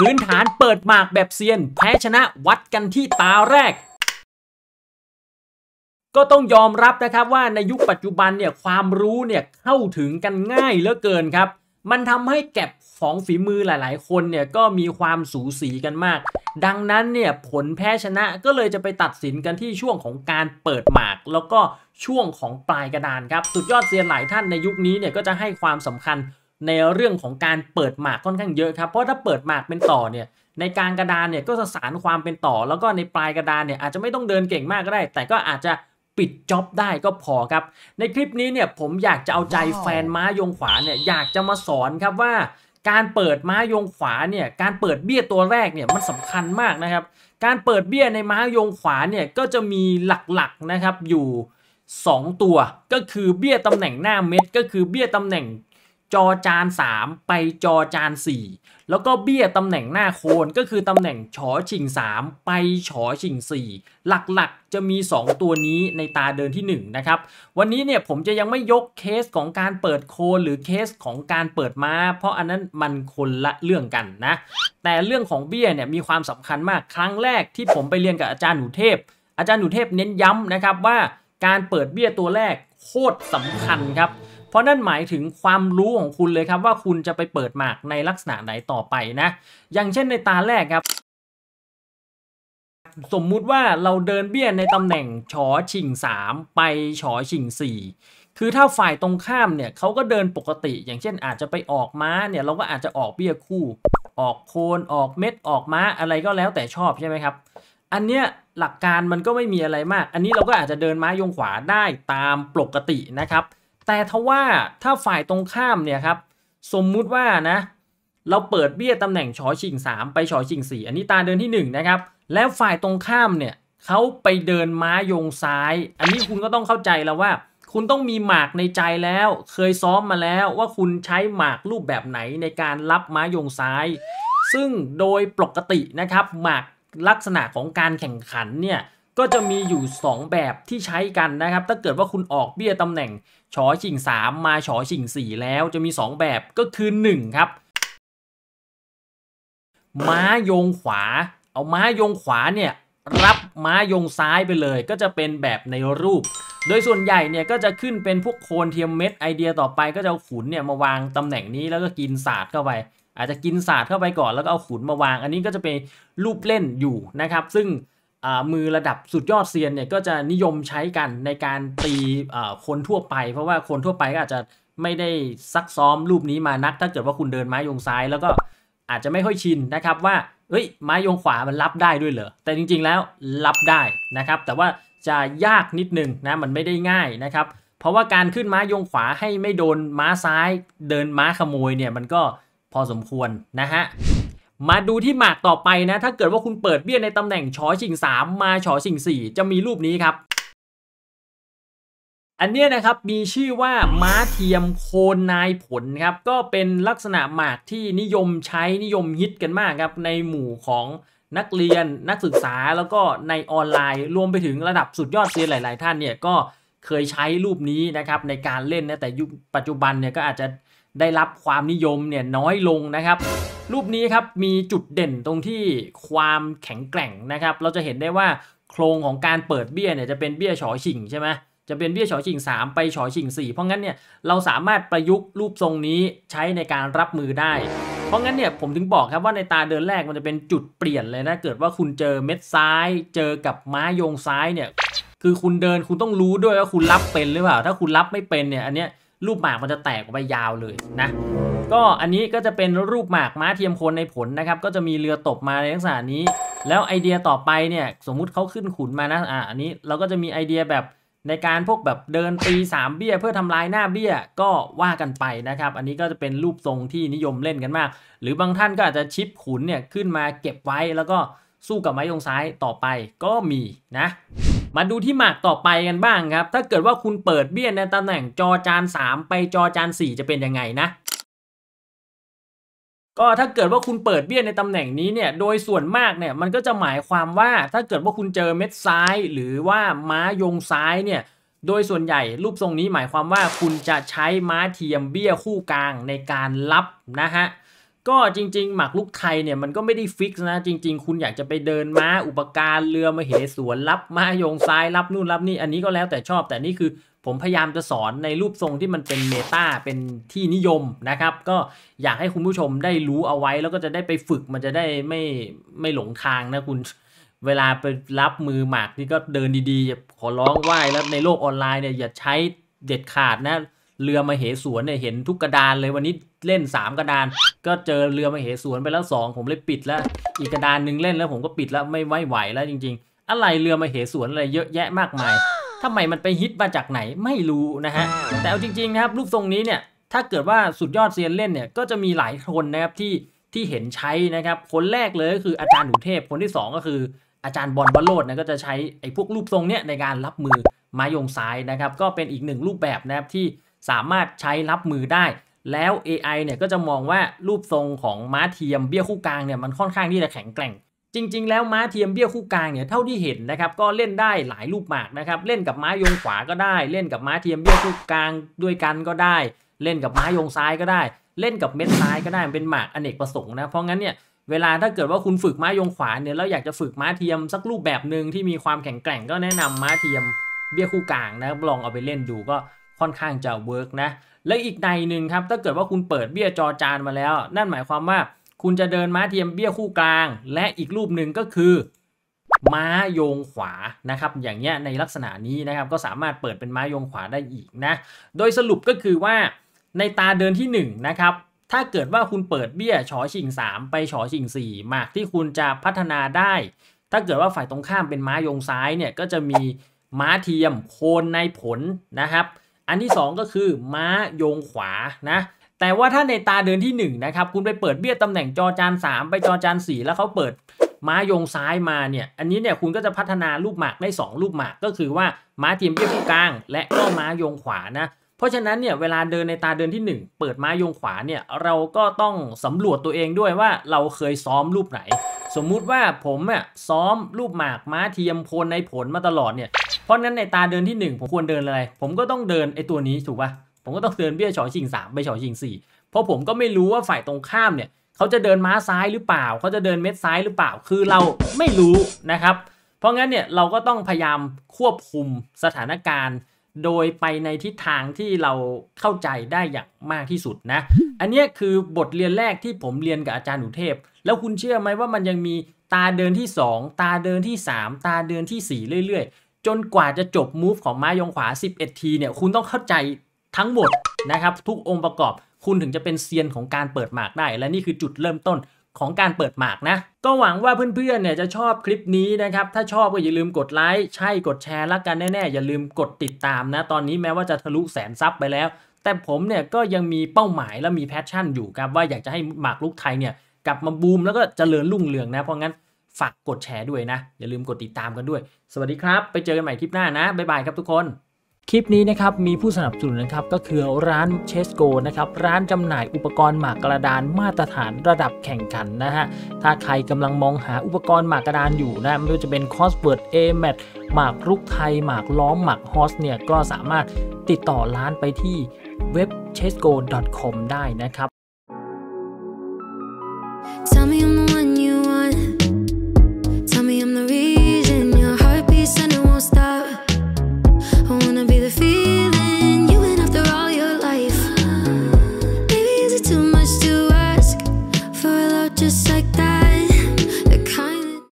พื้นฐานเปิดหมากแบบเซียน แพ้ชนะวัดกันที่ตาแรก ก็ต้องยอมรับนะครับว่าในยุคปัจจุบันเนี่ยความรู้เนี่ยเข้าถึงกันง่ายเหลือเกินครับ มันทำให้แก็บของฝีมือหลายๆ คนเนี่ยก็มีความสูสีกันมาก ดังนั้นเนี่ยผลแพ้ชนะก็เลยจะไปตัดสินกันที่ช่วงของการเปิดหมาก แล้วก็ช่วงของปลายกระดานครับ สุดยอดเซียนหลายท่านในยุคนี้เนี่ยก็จะให้ความสำคัญในเรื่องของการเปิดหมากค่อนข้างเยอะครับ เพราะถ้าเปิดหมากเป็นต่อเนี่ยในกลางกระดานเนี่ยก็จะสารความเป็นต่อแล้วก็ในปลายกระดานเนี่ยอาจจะไม่ต้องเดินเก่งมากก็ได้ แต่ก็อาจจะปิดจ็อบได้ก็พอครับ ในคลิปนี้เนี่ยผมอยากจะเอาใจแฟนม้ายงขวาเนี่ยอยากจะมาสอนครับว่า การเปิดม้ายงขวาเนี่ย การเปิดเบี้ยตัวแรกเนี่ยมันสำคัญมากนะครับ การเปิดเบี้ยในม้ายงขวาเนี่ยก็จะมีหลักๆนะครับอยู่ 2 ตัว ก็คือเบี้ยตำแหน่งหน้าเม็ด ก็คือเบี้ยตำแหน่งจอจาน3ไปจอจาน4แล้วก็เบี้ยตำแหน่งหน้าโคนก็คือตำแหน่งฉอชิง3 ไปฉอชิง4 หลักๆจะมี 2 ตัวนี้ในตาเดินที่1นะครับวันนี้เนี่ยผมจะยังไม่ยกเคสของการเปิดโคนหรือเคสของการเปิดม้าเพราะอันนั้นมันคนละเรื่องกันนะ แต่เรื่องของเบี้ยเนี่ยมีความสำคัญมากครั้งแรกที่ผมไปเรียนกับอาจารย์หนูเทพ อาจารย์หนูเทพเน้นย้ำนะครับว่าการเปิดเบี้ยตัวแรกโคตรสำคัญครับเพราะนั่นหมายถึงความรู้ของคุณเลยครับว่าคุณจะไปเปิดหมากในลักษณะไหนต่อไปนะ อย่างเช่นในตาแรกครับ สมมุติว่าเราเดินเบี้ยในตำแหน่งฉอชิง3 ไปฉอชิง4 คือถ้าฝ่ายตรงข้ามเนี่ยเขาก็เดินปกติ อย่างเช่นอาจจะไปออกม้าเนี่ยเราก็อาจจะออกเบี้ยคู่ ออกโคน ออกเม็ด ออกม้าอะไรก็แล้วแต่ชอบ ใช่ไหมครับ อันเนี้ยหลักการมันก็ไม่มีอะไรมาก อันนี้เราก็อาจจะเดินม้ายงขวาได้ตามปกตินะครับแต่ทว่าถ้าฝ่ายตรงข้ามเนี่ยครับสมมุติว่านะเราเปิดเบี้ยตำแหน่งชอชิง3ไปชอชิง4 อันนี้ตาเดินที่1นะครับแล้วฝ่ายตรงข้ามเนี่ยเขาไปเดินม้ายงซ้าย อันนี้คุณก็ต้องเข้าใจแล้วว่า คุณต้องมีหมากในใจแล้วเคยซ้อมมาแล้วว่าคุณใช้หมากรูปแบบไหนในการรับม้ายงซ้าย ซึ่งโดยปกตินะครับ หมากลักษณะของการแข่งขันเนี่ยก็จะมีอยู่ 2 แบบที่ใช้กันนะครับ ถ้าเกิดว่าคุณออกเบี้ยตำแหน่งชอชิง3มาชอชิง4แล้วจะมี 2 แบบก็คือ1ครับม้าโยงขวา เอาม้าโยงขวาเนี่ยรับม้าโยงซ้ายไปเลย ก็จะเป็นแบบในรูป โดยส่วนใหญ่เนี่ยก็จะขึ้นเป็นพวกโคนเทียมเม็ดไอเดียต่อไป ก็จะเอาขุนเนี่ยมาวางตำแหน่งนี้แล้วก็กินศาสตร์เข้าไป อาจจะกินศาสตร์เข้าไปก่อน แล้วก็เอาขุนมาวาง อันนี้ก็จะเป็นรูปเล่นอยู่นะครับ ซึ่งมือระดับสุดยอดเซียนเนี่ยก็จะนิยมใช้กันในการตีคนทั่วไป เพราะว่าคนทั่วไปก็อาจจะไม่ได้ซักซ้อมรูปนี้มานักถ้าเกิดว่าคุณเดินไม้ยงซ้าย แล้วก็อาจจะไม่ค่อยชินนะครับ ว่าเอ้ยไม้ยงขวามันรับได้ด้วยเหรอแต่จริงๆแล้วรับได้นะครับ แต่ว่าจะยากนิดนึงนะมันไม่ได้ง่ายนะครับ เพราะว่าการขึ้นม้ายงขวาให้ไม่โดนม้าซ้ายเดินม้าขโมยเนี่ยมันก็พอสมควรนะฮะมาดูที่หมากต่อไปนะ ถ้าเกิดว่าคุณเปิดเบี้ยในตำแหน่งชอชิงสามมาชอชิงสี่จะมีรูปนี้ครับ อันนี้นะครับ มีชื่อว่าม้าเทียมโคนนายผลครับ ก็เป็นลักษณะหมากที่นิยมใช้นิยมฮิตกันมากครับ ในหมู่ของนักเรียนนักศึกษาแล้วก็ในออนไลน์ รวมไปถึงระดับสุดยอดเซียนหลาย ๆท่านเนี่ย ก็เคยใช้รูปนี้นะครับ ในการเล่นนะแต่ยุคปัจจุบันเนี่ย ก็อาจจะได้รับความนิยมเนี่ยน้อยลงนะครับ รูปนี้ครับมีจุดเด่นตรงที่ความแข็งแกร่งนะครับ เราจะเห็นได้ว่าโครงของการเปิดเบี้ยเนี่ยจะเป็นเบี้ยฉอชิงใช่ไหมจะเป็นเบี้ยฉอชิง3 ไปฉอชิง4 เพราะงั้นเนี่ย เราสามารถประยุกต์รูปทรงนี้ใช้ในการรับมือได้ เพราะงั้นเนี่ยผมถึงบอกครับว่าในตาเดินแรกมันจะเป็นจุดเปลี่ยนเลยนะเกิดว่าคุณเจอเม็ดซ้าย เจอกับม้ายงซ้ายเนี่ยคือคุณเดินคุณต้องรู้ด้วยว่าคุณรับเป็นหรือเปล่าถ้าคุณรับไม่เป็นเนี่ยอันเนี้ยรูปหมากมันจะแตกไปยาวเลยนะก็อันนี้ก็จะเป็นรูปหมากม้าเทียมคนในผล นะครับ ก็จะมีเรือตบมาในลักษณะนี้ แล้วไอเดียต่อไปเนี่ย สมมุติเขาขึ้นขุนมานะอ่ะอันนี้เราก็จะมีไอเดียแบบในการพวกแบบเดินตี3เบี้ยเพื่อทำลายหน้าเบี้ยก็ว่ากันไปนะครับอันนี้ก็จะเป็นรูปทรงที่นิยมเล่นกันมาก หรือบางท่านก็อาจจะชิปขุนเนี่ยขึ้นมาเก็บไว้แล้วก็สู้กับไม้ยงซ้ายต่อไปก็มีนะมาดูที่หมากต่อไปกันบ้างครับ ถ้าเกิดว่าคุณเปิดเบี้ยในตำแหน่งจอจาน 3 ไปจอจาน4จะเป็นยังไงนะ ก็ถ้าเกิดว่าคุณเปิดเบี้ยในตำแหน่งนี้เนี่ย โดยส่วนมากเนี่ยมันก็จะหมายความว่าถ้าเกิดว่าคุณเจอเม็ดซ้ายหรือว่าม้ายงซ้ายเนี่ย โดยส่วนใหญ่รูปทรงนี้หมายความว่าคุณจะใช้ม้าเทียมเบี้ยคู่กลางในการรับนะฮะก็จริงๆ หมากลุกไทยเนี่ยมันก็ไม่ได้ฟิกนะจริงๆคุณอยากจะไปเดินม้า อุปการเรือมาเหสวนรับมายงซ้ายรับนู่นรับนี่อันนี้ก็แล้วแต่ชอบแต่นี่คือ ผมพยายามจะสอนในรูปทรงที่มันเป็นเมตาเป็นที่นิยมนะครับ ก็อยากให้คุณผู้ชมได้รู้เอาไว้แล้วก็จะได้ไปฝึกมันจะได้ไม่ไม่หลงทางนะคุณ เวลาไปรับมือหมากนี่ก็เดินดีๆขอร้องไหว้แล้วในโลกออนไลน์เนี่ยอย่าใช้เด็ดขาดนะเรือมาเหสวนเนี่ยเห็นทุกกระดานเลยวันนี้เล่น 3 กระดาน ก็เจอเรือมาเหสวนไปแล้ว2ผมเลยปิดแล้ว อีกกระดานหนึ่งเล่นแล้วผมก็ปิดแล้วไม่ไหวไหวแล้วจริง ๆอะไรเรือมาเหสวนอะไรเยอะแยะมากมาย ทำไมมันไปฮิตมาจากไหนไม่รู้นะฮะแต่เอาจริงๆนะครับรูปทรงนี้เนี่ยถ้าเกิดว่าสุดยอดเซียนเล่นเนี่ยก็จะมีหลายคนนะครับ ที่ที่เห็นใช้นะครับ คนแรกเลยก็คืออาจารย์หนูเทพคนที่ 2 ก็คือ อาจารย์บอลบอลโลดนะก็จะใช้ไอ้พวกรูปทรงเนี้ยในการรับมือไม้ยงซ้ายนะครับ ก็เป็นอีกหนึ่งรูปแบบนะครับที่สามารถใช้รับมือได้ แล้ว AI เนี่ยก็จะมองว่ารูปทรงของม้าเทียมเบี้ยคู่กลางเนี่ยมันค่อนข้างที่จะแข็งแกร่ง จริงๆแล้วม้าเทียมเบี้ยคู่กลางเนี่ยเท่าที่เห็นนะครับก็เล่นได้หลายรูปหมากนะครับเล่นกับม้ายงขวาก็ได้ เล่นกับม้าเทียมเบี้ยคู่กลางด้วยกันก็ได้ เล่นกับม้ายงซ้ายก็ได้ เล่นกับเม็ดซ้ายก็ได้เป็นหมากอเนกประสงค์นะ เพราะงั้นเนี่ยเวลาถ้าเกิดว่าคุณฝึกม้ายงขวาเนี่ยแล้วอยากจะฝึกม้าเทียมสักรูปแบบหนึ่งที่มีความแข็งแกร่ง ก็แนะนำม้าเทียมเบี้ยคู่กลางนะลองเอาไปเล่นดูก็ค่อนข้างจะเวิร์กนะ และอีกในหนึ่งครับ ถ้าเกิดว่าคุณเปิดเบี้ยจอจานมาแล้ว นั่นหมายความว่า คุณจะเดินม้าเทียมเบี้ยคู่กลาง และอีกรูปหนึ่งก็คือ ม้าโยงขวานะครับ อย่างเงี้ยในลักษณะนี้นะครับ ก็สามารถเปิดเป็นม้าโยงขวาได้อีกนะ โดยสรุปก็คือว่าในตาเดินที่1นนะครับ ถ้าเกิดว่าคุณเปิดเบี้ยฉอชิง3ไปฉอชิง4หมากที่คุณจะพัฒนาได้ ถ้าเกิดว่าฝ่ายตรงข้ามเป็นม้าโยงซ้ายเนี่ยก็จะมีม้าเทียมโคนในผลนะครับอันที่ 2 ก็คือม้าโยงขวานะ แต่ว่าถ้าในตาเดินที่1นะครับคุณไปเปิดเบี้ยตำแหน่งจอจาน3ไปจอจาน4แล้วเขาเปิดม้ายงซ้ายมาเนี่ยอันนี้เนี่ยคุณก็จะพัฒนาลูกหมากได้2ลูกหมาก ก็คือว่าม้าเทียมเบี้ยผู้กลาง และก็ม้ายงขวานะ เพราะฉะนั้นเนี่ยเวลาเดินในตาเดินที่ 1 เปิดม้ายงขวาเนี่ยเราก็ต้องสำรวจตัวเองด้วยว่าเราเคยซ้อมรูปไหน สมมุติว่าผมี่ยซ้อมรูปหมากม้าเทียมโคนในผลมาตลอดเนี่ยเพราะนั้นในตาเดินที่ 1 ผมควรเดินอะไร ผมก็ต้องเดินไอตัวนี้ถูกปะ่ะผมก็ต้องเดินเบี้ยฉอยชิง3 ไปฉอยชิง4 เพราะผมก็ไม่รู้ว่าฝ่ายตรงข้ามเนี่ยเขาจะเดินม้าซ้ายหรือเปล่า เขาจะเดินเม็ดซ้ายหรือเปล่า คือเราไม่รู้นะครับ เพราะงั้นเนี่ยเราก็ต้องพยายามควบคุมสถานการณ์ โดยไปในทิศทางที่เราเข้าใจได้อย่างมากที่สุดนะ อันนี้คือบทเรียนแรกที่ผมเรียนกับอาจารย์หนูเทพ แล้วคุณเชื่อไหมว่ามันยังมีตาเดินที่ 2 ตาเดินที่ 3 ตาเดินที่ 4 เรื่อย ๆจนกว่าจะจบมูฟของไม้ยองขวา 11 ทีเนี่ย คุณต้องเข้าใจทั้งหมดนะครับ ทุกองค์ประกอบคุณถึงจะเป็นเซียนของการเปิดหมากได้ และนี่คือจุดเริ่มต้นของการเปิดหมากนะ ก็หวังว่าเพื่อนๆ เนี่ยจะชอบคลิปนี้นะครับ ถ้าชอบก็อย่าลืมกดไลค์ ใช่กดแชร์ละกันแน่ๆ อย่าลืมกดติดตามนะ ตอนนี้แม้ว่าจะทะลุแสนซับไปแล้ว แต่ผมเนี่ยก็ยังมีเป้าหมายและมีแพชชั่นอยู่ครับว่าอยากจะให้หมากลุกไทยเนี่ยกลับมาบูมแล้วก็เจริญรุ่งเรืองนะ เพราะงั้นฝากกดแชร์ด้วยนะ อย่าลืมกดติดตามกันด้วย สวัสดีครับไปเจอกันใหม่คลิปหน้านะ บ๊ายบายครับทุกคน คลิปนี้นะครับ มีผู้สนับสนุนนะครับก็คือร้านเชสโกนะครับ ร้านจำหน่ายอุปกรณ์หมากกระดานมาตรฐานระดับแข่งขันนะฮะ ถ้าใครกำลังมองหาอุปกรณ์หมากกระดานอยู่นะไม่ว่าจะเป็นคอสเวิร์ดเอแมทหมากรุกไทยหมากล้อมหมากฮอสเนี่ยก็สามารถติดต่อร้านไปที่เว็บ c h e s ก o c o m ได้นะครับ